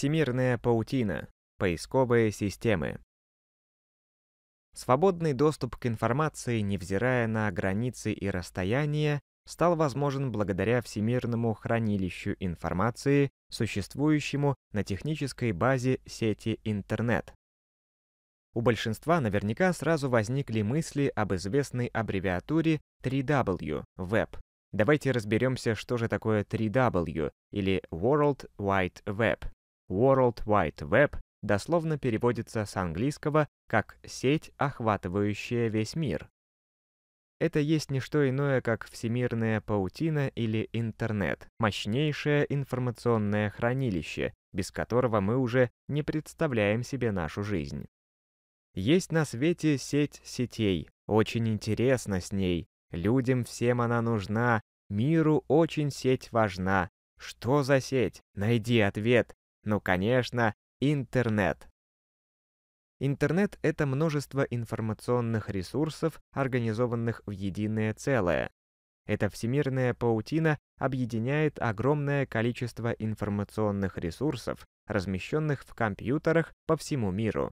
Всемирная паутина. Поисковые системы. Свободный доступ к информации, невзирая на границы и расстояния, стал возможен благодаря Всемирному хранилищу информации, существующему на технической базе сети интернет. У большинства наверняка сразу возникли мысли об известной аббревиатуре 3W – Web. Давайте разберемся, что же такое 3W или World Wide Web. World Wide Web дословно переводится с английского как «сеть, охватывающая весь мир». Это есть не что иное, как всемирная паутина или интернет, мощнейшее информационное хранилище, без которого мы уже не представляем себе нашу жизнь. Есть на свете сеть сетей, очень интересно с ней, людям всем она нужна, миру очень сеть важна. Что за сеть? Найди ответ, ну, конечно, интернет. Интернет — это множество информационных ресурсов, организованных в единое целое. Эта всемирная паутина объединяет огромное количество информационных ресурсов, размещенных в компьютерах по всему миру.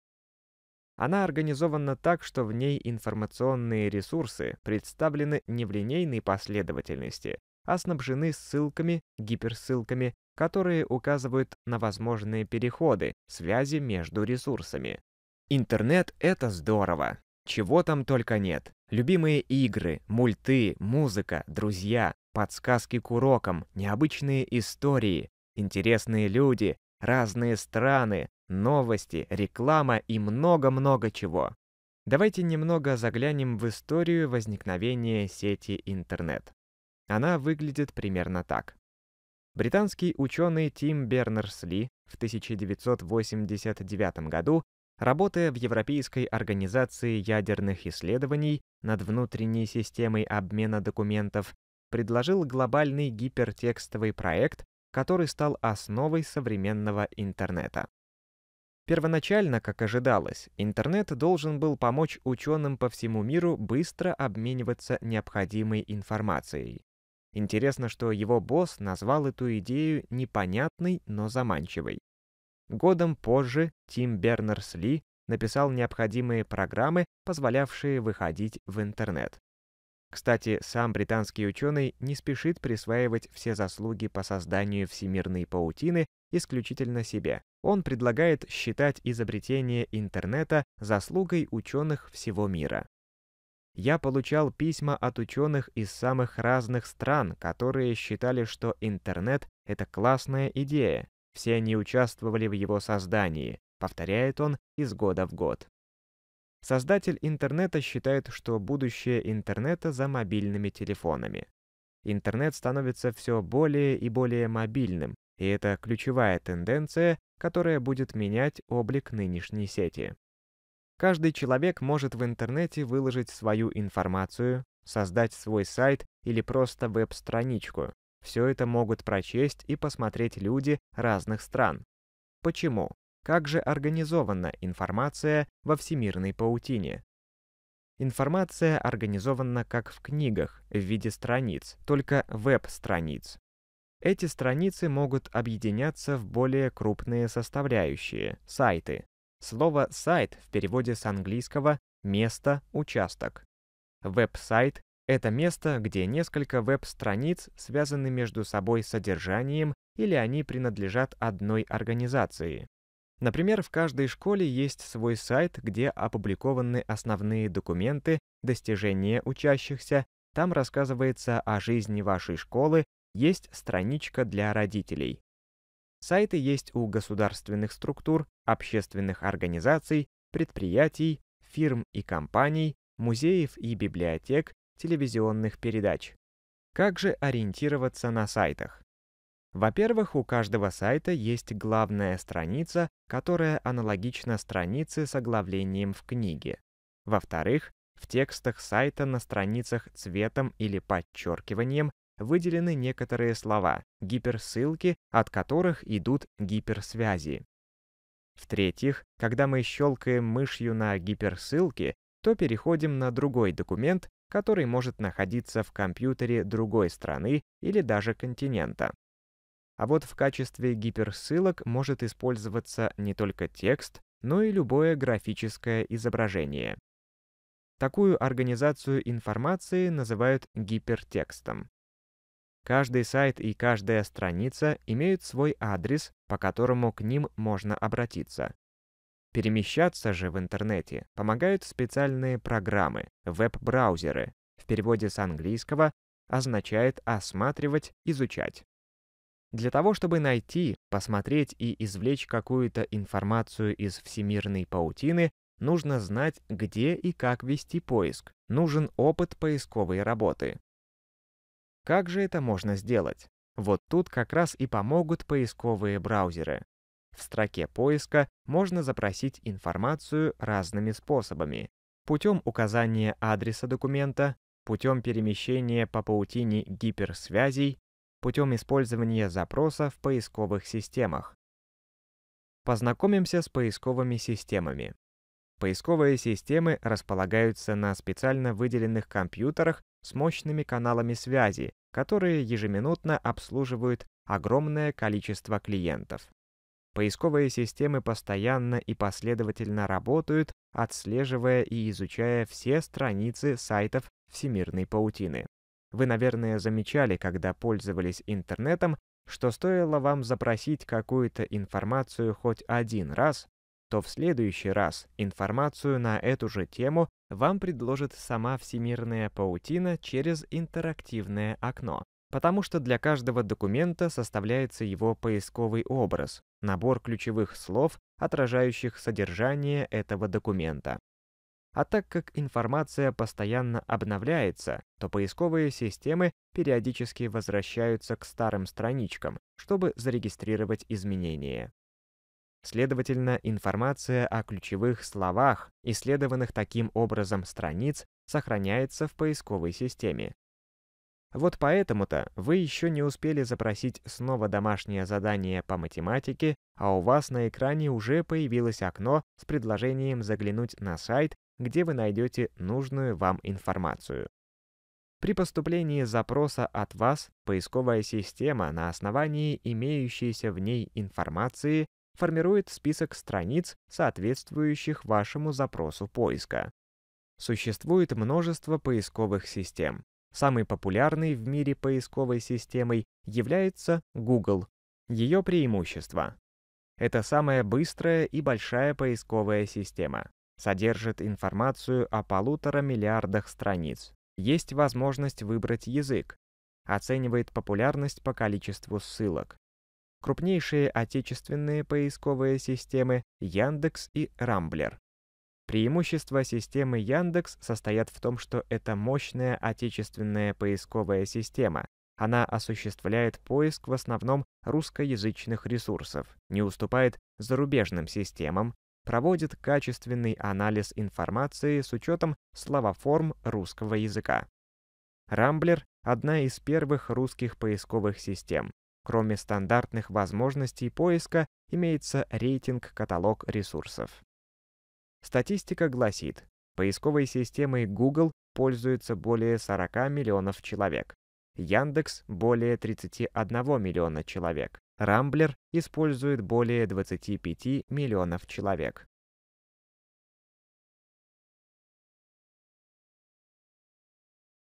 Она организована так, что в ней информационные ресурсы представлены не в линейной последовательности, а снабжены ссылками, гиперссылками которые указывают на возможные переходы, связи между ресурсами. Интернет — это здорово. Чего там только нет. Любимые игры, мульты, музыка, друзья, подсказки к урокам, необычные истории, интересные люди, разные страны, новости, реклама и много-много чего. Давайте немного заглянем в историю возникновения сети интернет. Она выглядит примерно так британский ученый Тим Бернерс-Ли в 1989 году, работая в Европейской организации ядерных исследований над внутренней системой обмена документов, предложил глобальный гипертекстовый проект, который стал основой современного интернета. Первоначально, как ожидалось, интернет должен был помочь ученым по всему миру быстро обмениваться необходимой информацией. Интересно, что его босс назвал эту идею непонятной, но заманчивой. Годом позже Тим Бернерс-Ли написал необходимые программы, позволявшие выходить в интернет. Кстати, сам британский ученый не спешит присваивать все заслуги по созданию всемирной паутины исключительно себе. Он предлагает считать изобретение интернета заслугой ученых всего мира я получал письма от ученых из самых разных стран, которые считали, что интернет – это классная идея. Все они участвовали в его создании, повторяет он из года в год. Создатель интернета считает, что будущее интернета за мобильными телефонами. Интернет становится все более и более мобильным, и это ключевая тенденция, которая будет менять облик нынешней сети. Каждый человек может в интернете выложить свою информацию, создать свой сайт или просто веб-страничку. Все это могут прочесть и посмотреть люди разных стран. Почему? Как же организована информация во всемирной паутине? Информация организована как в книгах, в виде страниц, только веб-страниц. Эти страницы могут объединяться в более крупные составляющие – сайты, Слово «сайт» в переводе с английского «место», «участок». Веб-сайт — это место, где несколько веб-страниц связаны между собой содержанием или они принадлежат одной организации. Например, в каждой школе есть свой сайт, где опубликованы основные документы, достижения учащихся, там рассказывается о жизни вашей школы, есть страничка для родителей. Сайты есть у государственных структур, общественных организаций, предприятий, фирм и компаний, музеев и библиотек, телевизионных передач. Как же ориентироваться на сайтах? Во-первых, у каждого сайта есть главная страница, которая аналогична странице с оглавлением в книге. Во-вторых, в текстах сайта на страницах цветом или подчеркиванием выделены некоторые слова, гиперссылки, от которых идут гиперсвязи. В-третьих, когда мы щелкаем мышью на гиперссылке, то переходим на другой документ, который может находиться в компьютере другой страны или даже континента. А вот в качестве гиперссылок может использоваться не только текст, но и любое графическое изображение. Такую организацию информации называют гипертекстом. Каждый сайт и каждая страница имеют свой адрес, по которому к ним можно обратиться. Перемещаться же в интернете помогают специальные программы, веб-браузеры. В переводе с английского означает «осматривать», «изучать». Для того, чтобы найти, посмотреть и извлечь какую-то информацию из всемирной паутины, нужно знать, где и как вести поиск. Нужен опыт поисковой работы. Как же это можно сделать? Вот тут как раз и помогут поисковые браузеры. В строке поиска можно запросить информацию разными способами. Путем указания адреса документа, путем перемещения по паутине гиперсвязей, путем использования запроса в поисковых системах. Познакомимся с поисковыми системами. Поисковые системы располагаются на специально выделенных компьютерах с мощными каналами связи, которые ежеминутно обслуживают огромное количество клиентов. Поисковые системы постоянно и последовательно работают, отслеживая и изучая все страницы сайтов всемирной паутины. Вы, наверное, замечали, когда пользовались интернетом, что стоило вам запросить какую-то информацию хоть один раз, то в следующий раз информацию на эту же тему вам предложит сама Всемирная паутина через интерактивное окно. Потому что для каждого документа составляется его поисковый образ, набор ключевых слов, отражающих содержание этого документа. А так как информация постоянно обновляется, то поисковые системы периодически возвращаются к старым страничкам, чтобы зарегистрировать изменения. Следовательно, информация о ключевых словах, исследованных таким образом страниц, сохраняется в поисковой системе. Вот поэтому-то вы еще не успели запросить снова домашнее задание по математике, а у вас на экране уже появилось окно с предложением заглянуть на сайт, где вы найдете нужную вам информацию. При поступлении запроса от вас поисковая система на основании имеющейся в ней информации формирует список страниц, соответствующих вашему запросу поиска. Существует множество поисковых систем. Самой популярной в мире поисковой системой является Google. Ее преимущество. Это самая быстрая и большая поисковая система. Содержит информацию о полутора миллиардах страниц. Есть возможность выбрать язык. Оценивает популярность по количеству ссылок крупнейшие отечественные поисковые системы Яндекс и Рамблер. Преимущества системы Яндекс состоят в том, что это мощная отечественная поисковая система. Она осуществляет поиск в основном русскоязычных ресурсов, не уступает зарубежным системам, проводит качественный анализ информации с учетом словоформ русского языка. Рамблер – одна из первых русских поисковых систем. Кроме стандартных возможностей поиска, имеется рейтинг-каталог ресурсов. Статистика гласит, поисковой системой Google пользуются более 40 миллионов человек. Яндекс – более 31 миллиона человек. Рамблер использует более 25 миллионов человек.